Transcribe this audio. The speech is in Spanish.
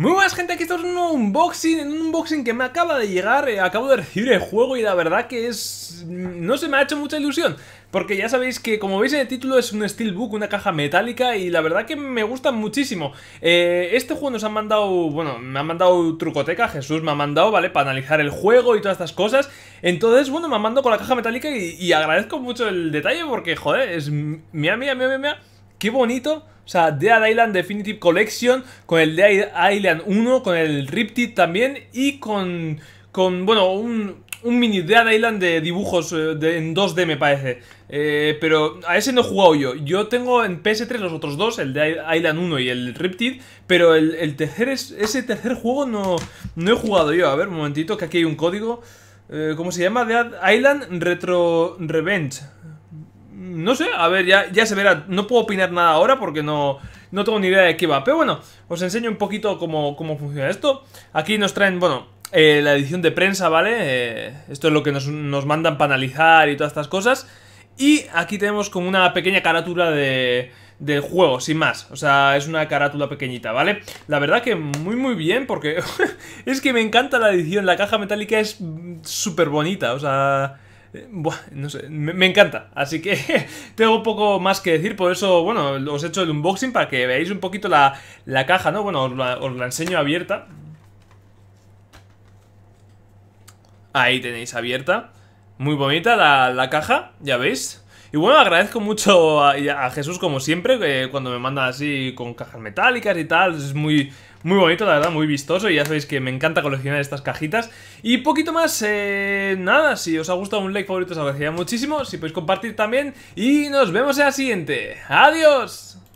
Muy buenas gente, aquí estamos en un unboxing, en un unboxing que me acaba de llegar, eh, acabo de recibir el juego y la verdad que es... no se me ha hecho mucha ilusión, porque ya sabéis que como veis en el título es un steelbook, una caja metálica y la verdad que me gusta muchísimo. Eh, este juego nos ha mandado, bueno, me ha mandado Trucoteca, Jesús me ha mandado, ¿vale? Para analizar el juego y todas estas cosas, entonces bueno, me ha mandado con la caja metálica y, agradezco mucho el detalle porque joder, es... mía, mía, mía, mía. mía Qué bonito. O sea, Dead Island Definitive Collection, con el Dead Island 1, con el Riptide también y con, con bueno, un, un mini Dead Island de dibujos eh, en 2D me parece. Eh, pero a ese no he jugado yo. Yo tengo en PS3 los otros dos, el Dead Island 1 y el Riptide, pero el, tercer es, ese tercer juego no, no he jugado yo. A ver, un momentito, que aquí hay un código. Eh, ¿Cómo se llama? Dead Island Retro Revenge no sé, a ver, ya, ya se verá. No puedo opinar nada ahora porque no, no tengo ni idea de qué va. Pero bueno, os enseño un poquito cómo, cómo funciona esto. Aquí nos traen, bueno, eh, la edición de prensa, ¿vale? Eh, esto es lo que nos, nos, mandan para analizar y todas estas cosas. Y aquí tenemos como una pequeña carátula de, del juego, sin más. O sea, es una carátula pequeñita, ¿vale? La verdad que muy muy bien porque es que me encanta la edición. La caja metálica es súper bonita, o sea... Eh, buah, no sé, me, encanta. Así que tengo poco más que decir, por eso, bueno, os he hecho el unboxing para que veáis un poquito la, la caja, ¿no? Bueno, os la, enseño abierta. Ahí tenéis abierta. Muy bonita la caja, ya veis. Y bueno, agradezco mucho a, Jesús, como siempre, que cuando me manda así con cajas metálicas y tal, es muy... Muy bonito, la verdad, muy vistoso y ya sabéis que me encanta coleccionar estas cajitas. Y poquito más, eh, nada, si os ha gustado un like favorito os agradecería muchísimo, si podéis compartir también y nos vemos en la siguiente. ¡Adiós!